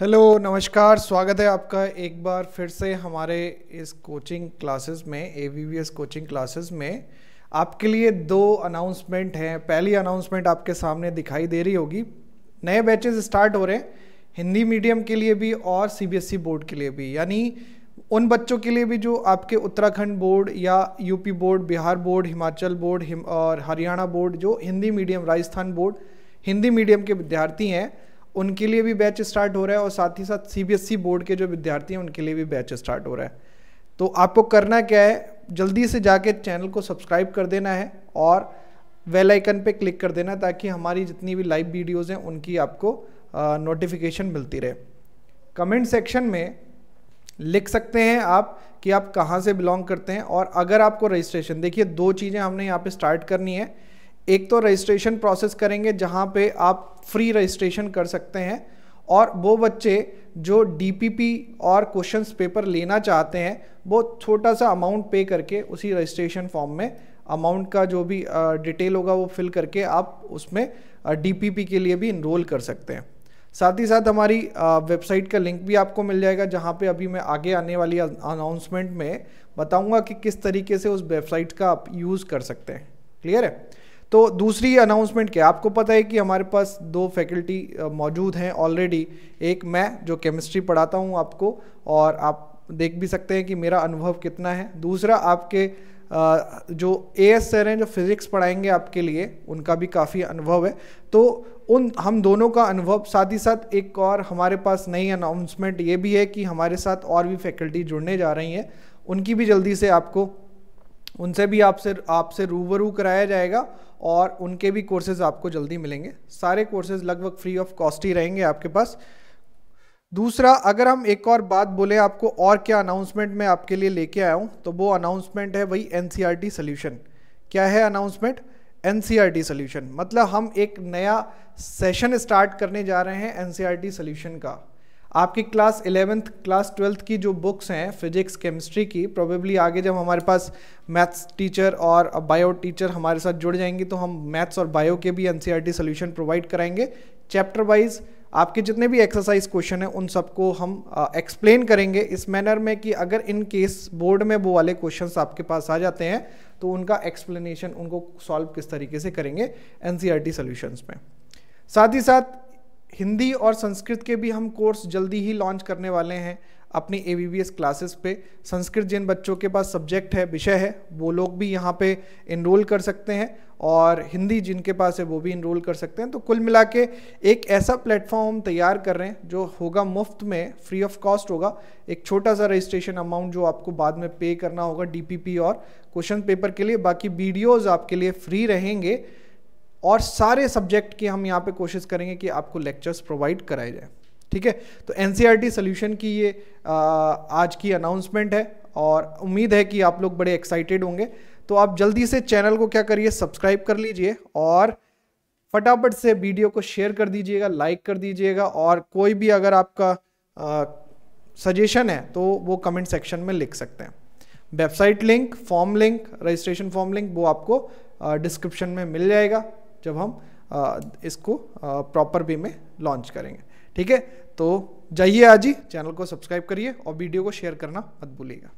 hello नमस्कार स्वागत है आपका एक बार फिर से हमारे इस कोचिंग क्लासेस में ए कोचिंग क्लासेस में आपके लिए दो अनाउंसमेंट हैं पहली अनाउंसमेंट आपके सामने दिखाई दे रही होगी नए बैचेस स्टार्ट हो रहे हैं हिंदी मीडियम के लिए भी और सीबीएसई बोर्ड e के लिए भी यानी उन बच्चों के लिए भी जो आपके उत्तराखंड बोर्ड या UP board Bihar board Himachal board हिम, और हरियाणा बोर्ड जो Hindi medium Rajasthan board Hindi medium के विद्यार्थी हैं उनके लिए भी बैच स्टार्ट हो रहा है और साथ ही साथ सीबीएसई e बोर्ड के जो विद्यार्थी हैं उनके लिए भी बैच स्टार्ट हो रहा है तो आपको करना क्या है जल्दी से जाके चैनल को सब्सक्राइब कर देना है और वेल आइकन पे क्लिक कर देना ताकि हमारी जितनी भी लाइव वीडियोस हैं उनकी आपको नोटिफिकेशन मिलती रहे कमेंट सेक्शन में लिख सकते हैं आप कि आप कहाँ से बिलोंग करते हैं और अगर आपको रजिस्ट्रेशन देखिए दो चीज़ें हमने यहाँ पे स्टार्ट करनी है एक तो रजिस्ट्रेशन प्रोसेस करेंगे जहाँ पे आप फ्री रजिस्ट्रेशन कर सकते हैं और वो बच्चे जो डी और क्वेश्चन पेपर लेना चाहते हैं वो छोटा सा अमाउंट पे करके उसी रजिस्ट्रेशन फॉर्म में अमाउंट का जो भी डिटेल होगा वो फिल करके आप उसमें डी के लिए भी इनरोल कर सकते हैं साथ ही साथ हमारी वेबसाइट का लिंक भी आपको मिल जाएगा जहाँ पे अभी मैं आगे आने वाली अनाउंसमेंट में बताऊँगा कि किस तरीके से उस वेबसाइट का आप यूज़ कर सकते हैं क्लियर है तो दूसरी अनाउंसमेंट क्या आपको पता है कि हमारे पास दो फैकल्टी मौजूद हैं ऑलरेडी एक मैं जो केमिस्ट्री पढ़ाता हूँ आपको और आप देख भी सकते हैं कि मेरा अनुभव कितना है दूसरा आपके जो ए एस सर हैं जो फिज़िक्स पढ़ाएंगे आपके लिए उनका भी काफ़ी अनुभव है तो उन हम दोनों का अनुभव साथ ही साथ एक और हमारे पास नई अनाउंसमेंट ये भी है कि हमारे साथ और भी फैकल्टी जुड़ने जा रही हैं उनकी भी जल्दी से आपको उनसे भी आपसे आपसे रूबरू कराया जाएगा और उनके भी कोर्सेज आपको जल्दी मिलेंगे सारे कोर्सेज लगभग फ्री ऑफ कॉस्ट ही रहेंगे आपके पास दूसरा अगर हम एक और बात बोले आपको और क्या अनाउंसमेंट मैं आपके लिए लेके आया हूँ तो वो अनाउंसमेंट है वही एन सी e क्या है अनाउंसमेंट एन सी मतलब हम एक नया सेशन स्टार्ट करने जा रहे हैं एन सी e का आपकी क्लास इलेवेंथ क्लास ट्वेल्थ की जो बुक्स हैं फिजिक्स केमिस्ट्री की प्रोबेबली आगे जब हमारे पास मैथ्स टीचर और बायो टीचर हमारे साथ जुड़ जाएंगे तो हम मैथ्स और बायो के भी एन सोल्यूशन प्रोवाइड कराएंगे चैप्टर वाइज आपके जितने भी एक्सरसाइज क्वेश्चन हैं उन सबको हम एक्सप्लेन करेंगे इस मैनर में कि अगर इन केस बोर्ड में वो वाले क्वेश्चंस आपके पास आ जाते हैं तो उनका एक्सप्लेनेशन उनको सॉल्व किस तरीके से करेंगे एन सी सोल्यूशंस में साथ ही साथ हिंदी और संस्कृत के भी हम कोर्स जल्दी ही लॉन्च करने वाले हैं अपनी ए बी क्लासेस पे संस्कृत जिन बच्चों के पास सब्जेक्ट है विषय है वो लोग भी यहाँ पे इनरोल कर सकते हैं और हिंदी जिनके पास है वो भी इनरोल कर सकते हैं तो कुल मिला के एक ऐसा प्लेटफॉर्म तैयार कर रहे हैं जो होगा मुफ्त में फ्री ऑफ कॉस्ट होगा एक छोटा सा रजिस्ट्रेशन अमाउंट जो आपको बाद में पे करना होगा डी और क्वेश्चन पेपर के लिए बाकी वीडियोज़ आपके लिए फ्री रहेंगे और सारे सब्जेक्ट की हम यहाँ पे कोशिश करेंगे कि आपको लेक्चर्स प्रोवाइड कराए जाए ठीक है तो एन सी सोल्यूशन की ये आ, आज की अनाउंसमेंट है और उम्मीद है कि आप लोग बड़े एक्साइटेड होंगे तो आप जल्दी से चैनल को क्या करिए सब्सक्राइब कर लीजिए और फटाफट से वीडियो को शेयर कर दीजिएगा लाइक कर दीजिएगा और कोई भी अगर आपका सजेशन है तो वो कमेंट सेक्शन में लिख सकते हैं website link form link registration form link वो आपको डिस्क्रिप्शन में मिल जाएगा जब हम आ, इसको प्रॉपर वे में लॉन्च करेंगे ठीक है तो जाइए आज ही चैनल को सब्सक्राइब करिए और वीडियो को शेयर करना मत भूलिएगा